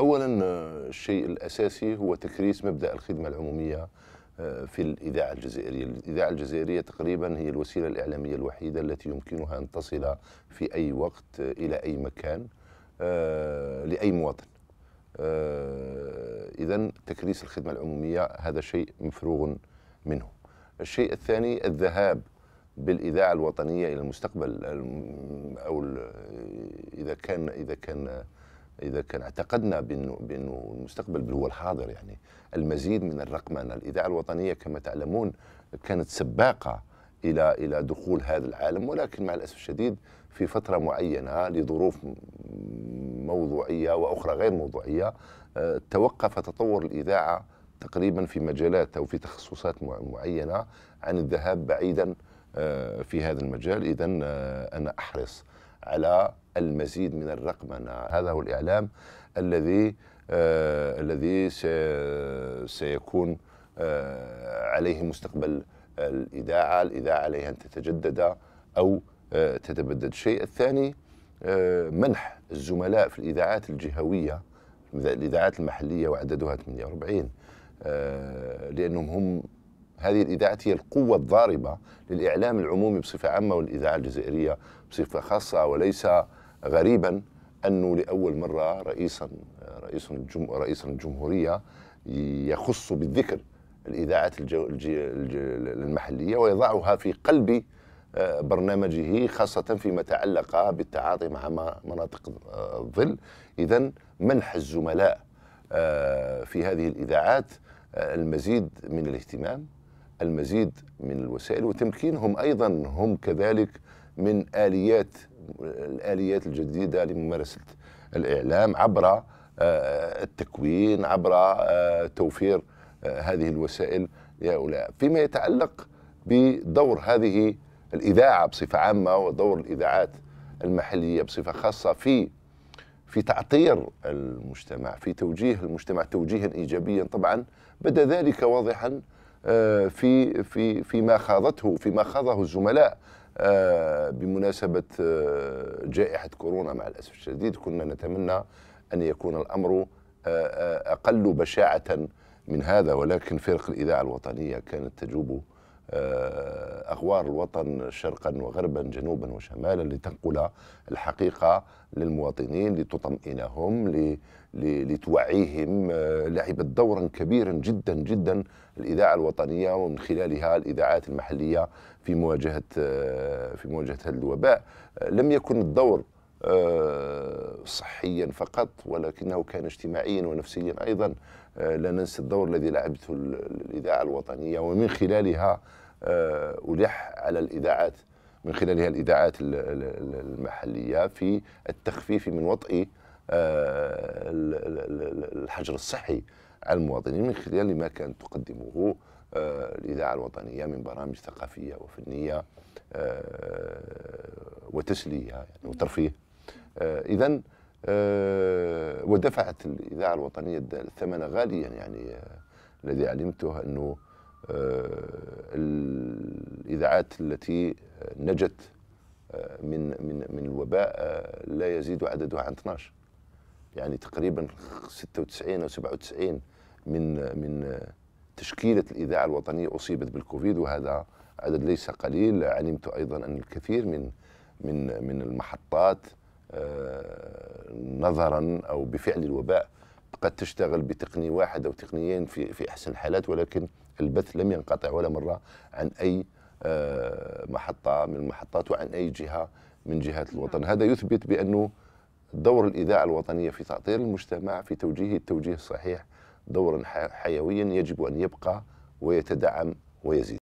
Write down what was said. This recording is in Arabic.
اولا آه، الشيء الاساسي هو تكريس مبدا الخدمه العموميه آه، في الإذاعة الجزائرية الإذاعة الجزائرية تقريبا هي الوسيلة الإعلامية الوحيدة التي يمكنها أن تصل في أي وقت آه، إلى أي مكان لأي مواطن إذا تكريس الخدمة العمومية هذا شيء مفروغ منه الشيء الثاني الذهاب بالإذاعة الوطنية إلى المستقبل أو إذا كان إذا كان اذا كان اعتقدنا بانه بانه المستقبل هو الحاضر يعني المزيد من الرقمنه الاذاعه الوطنيه كما تعلمون كانت سباقه الى الى دخول هذا العالم ولكن مع الاسف الشديد في فتره معينه لظروف موضوعيه واخرى غير موضوعيه آه، توقف تطور الاذاعه تقريبا في مجالات او في تخصصات معينه عن الذهاب بعيدا آه، في هذا المجال اذا آه، انا احرص على المزيد من الرقمنه هذا هو الاعلام الذي آه الذي سيكون آه عليه مستقبل الاذاعه الاذاعه عليها ان تتجدد او آه تتبدد الشيء الثاني آه منح الزملاء في الاذاعات الجهويه الاذاعات المحليه وعددها 48 آه لانهم هم هذه الاذاعات هي القوه الضاربه للاعلام العمومي بصفه عامه والاذاعه الجزائريه بصفه خاصه وليس غريبا انه لاول مره رئيسا رئيس رئيس الجمهوريه يخص بالذكر الاذاعات الجو المحليه ويضعها في قلب آه، برنامجه خاصة فيما تعلق بالتعاطي مع مناطق الظل آه، إذا منح الزملاء آه، في هذه الإذاعات المزيد من الاهتمام المزيد من الوسائل وتمكينهم أيضا هم كذلك من آليات الاليات الجديده لممارسه الاعلام عبر آه، التكوين عبر آه، توفير آه، هذه الوسائل لهؤلاء فيما يتعلق بدور هذه الاذاعه بصفه عامه ودور الاذاعات المحليه بصفه خاصه في في تعطير المجتمع في توجيه المجتمع توجيها ايجابيا طبعا بدا ذلك واضحا في في فيما خاضته فيما خاضه الزملاء آه، بمناسبة آه، جائحة كورونا مع الأسف الشديد كنا نتمنى أن يكون الأمر آه، أقل بشاعة من هذا ولكن فرق الإذاعة الوطنية كانت تجوب آه، أغوار الوطن شرقا وغربا جنوبا وشمالا لتنقل الحقيقة للمواطنين لتطمئنهم لتوعيهم آه، لعبت دورا كبيرا جدا جدا الإذاعة الوطنية ومن خلالها الإذاعات المحلية في مواجهة آه، في مواجهة الوباء لم يكن الدور آه، صحيا فقط ولكنه كان اجتماعيا ونفسيا ايضا آه، لا ننسى الدور الذي لعبته الاذاعه الوطنيه ومن خلالها آه، الح على الاذاعات من خلالها الاذاعات المحليه في التخفيف من وطئ الحجر الصحي على المواطنين من خلال ما كانت تقدمه الاذاعه الوطنيه من برامج ثقافيه وفنيه وتسليه يعني وترفيه آه، اذا آه، ودفعت الاذاعه الوطنيه الثمن غاليا يعني آه، الذي علمته انه الاذاعات التي نجت من من من الوباء لا يزيد عددها عن 12 يعني تقريبا 96 او 97 من من تشكيله الاذاعه الوطنيه اصيبت بالكوفيد وهذا عدد ليس قليل علمت ايضا ان الكثير من من من المحطات آه، نظرا او بفعل الوباء قد تشتغل بتقنيه واحد او تقنيين في في احسن الحالات ولكن البث لم ينقطع ولا مره عن اي آه، محطه من المحطات وعن اي جهه من جهات الوطن نعم. هذا يثبت بانه دور الاذاعه الوطنيه في تعطير المجتمع في توجيه التوجيه الصحيح دورا حيويا يجب ان يبقى ويتدعم ويزيد